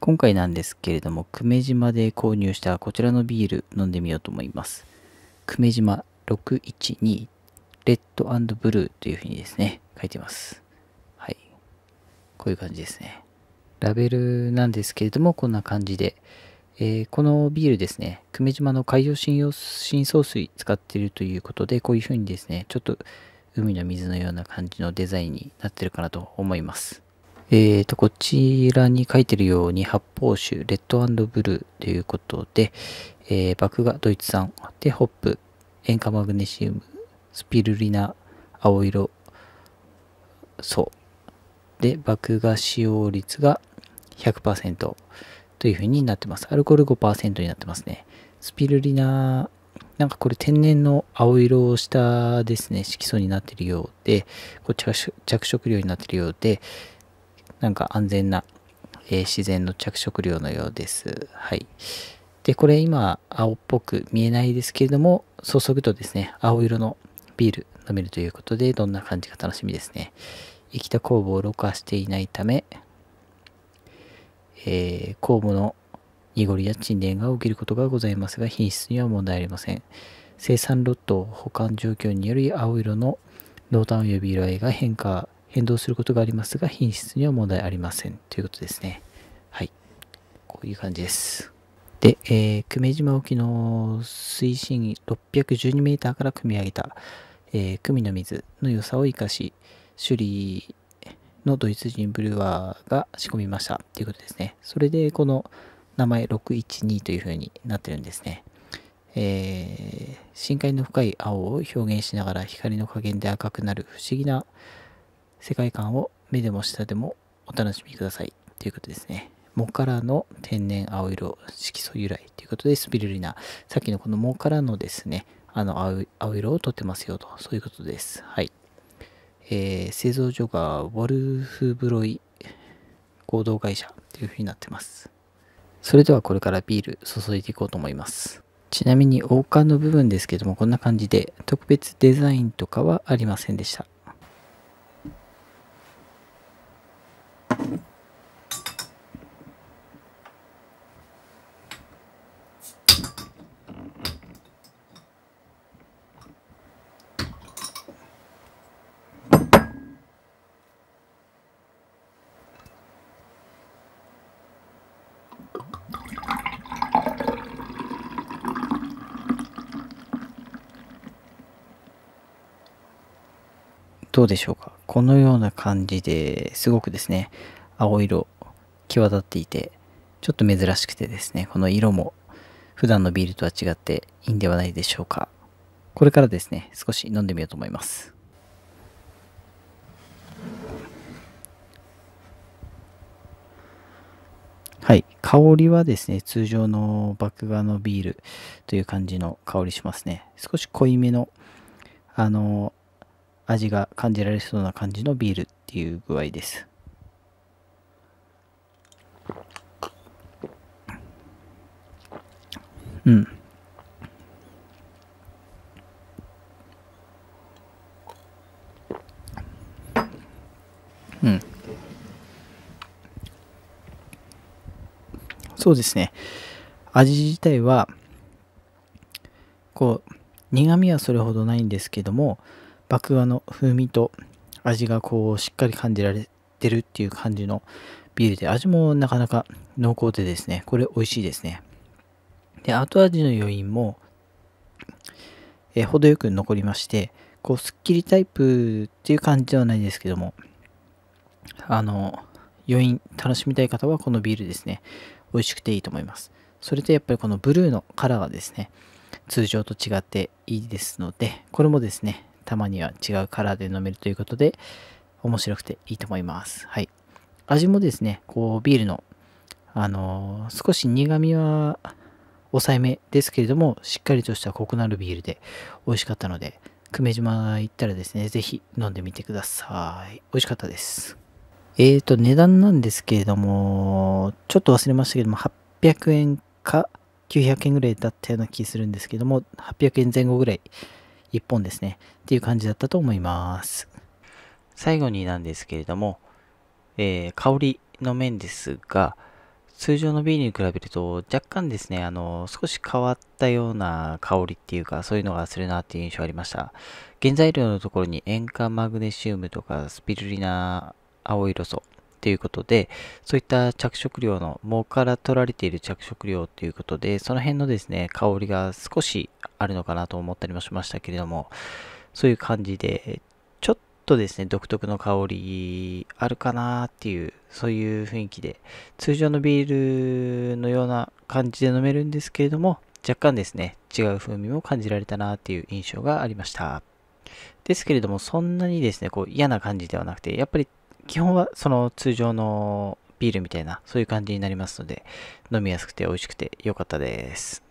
今回なんですけれども、久米島で購入したこちらのビール飲んでみようと思います。久米島612レッドブルーというふうにですね、書いてます。はい。こういう感じですね。ラベルなんですけれども、こんな感じで。えー、このビールですね、久米島の海洋深用深層水使っているということで、こういうふうにですね、ちょっと海の水のような感じのデザインになってるかなと思います。えっ、ー、と、こちらに書いてるように、発泡酒、レッドブルーということで、えー、ドイツ産、で、ホップ、塩化マグネシウム、スピルリナ、青色、そう。で、麦芽使用率が100%というふうになってます。アルコール5%になってますね。スピルリナ、なんかこれ天然の青色をしたですね、色素になっているようで、こっちが着色料になっているようで、なんか安全な、えー、自然の着色料のようです。はい。で、これ今、青っぽく見えないですけれども、注ぐとですね、青色のビール飲めるということで、どんな感じか楽しみですね。生きた酵母をろ過していないため、えー、酵母の濁りや沈殿が起きることがございますが、品質には問題ありません。生産ロット保管状況により青色の濃淡及び色合いが変化変動することがありますが、品質には問題ありませんということですね。はい。こういう感じです。で、えー、久米島沖の水深 612m から汲み上げた、えー、久美の水の良さを生かし、首里のドイツ人ブルワーが仕込みましたということですね。それで、この名前612という風になってるんですね。えー、深海の深い青を表現しながら光の加減で赤くなる不思議な世界観を目でも下でもお楽しみくださいということですね。藻からの天然青色色素由来ということでスピルリナさっきのこの藻からのですねあの青色を取ってますよとそういうことですはい、えー、製造所がウォルフブロイ合同会社というふうになってますそれではこれからビール注いでいこうと思いますちなみに王冠の部分ですけどもこんな感じで特別デザインとかはありませんでしたどうでしょうかこのような感じですごくですね青色際立っていてちょっと珍しくてですねこの色も普段のビールとは違っていいんではないでしょうかこれからですね少し飲んでみようと思いますはい。香りはですね、通常の麦芽のビールという感じの香りしますね。少し濃いめの、あの、味が感じられそうな感じのビールっていう具合です。うん。うん。そうですね。味自体は、こう、苦味はそれほどないんですけども、爆破の風味と味がこうしっかり感じられてるっていう感じのビールで味もなかなか濃厚でですねこれ美味しいですねで後味の余韻もえ程よく残りましてこうすっきりタイプっていう感じではないですけどもあの余韻楽しみたい方はこのビールですね美味しくていいと思いますそれとやっぱりこのブルーのカラーがですね通常と違っていいですのでこれもですねたまには違うカラーで飲めるということで、面白くていいと思います。はい。味もですね、こう、ビールの、あのー、少し苦味は抑えめですけれども、しっかりとしたコクのあるビールで美味しかったので、久米島行ったらですね、是非飲んでみてください。美味しかったです。えーと、値段なんですけれども、ちょっと忘れましたけども、800円か900円ぐらいだったような気するんですけども、800円前後ぐらい1本ですね。っていう感じだったと思います。最後になんですけれども、えー、香りの面ですが、通常の B に比べると若干ですね、あの、少し変わったような香りっていうか、そういうのがするなっていう印象ありました。原材料のところに塩化マグネシウムとかスピルリナ青色素っていうことで、そういった着色料の、藻から取られている着色料っていうことで、その辺のですね、香りが少しあるのかなと思ったりもしましたけれども、そういう感じで、ちょっとですね、独特の香りあるかなっていう、そういう雰囲気で、通常のビールのような感じで飲めるんですけれども、若干ですね、違う風味も感じられたなっていう印象がありました。ですけれども、そんなにですね、こう嫌な感じではなくて、やっぱり基本はその通常のビールみたいな、そういう感じになりますので、飲みやすくて美味しくて良かったです。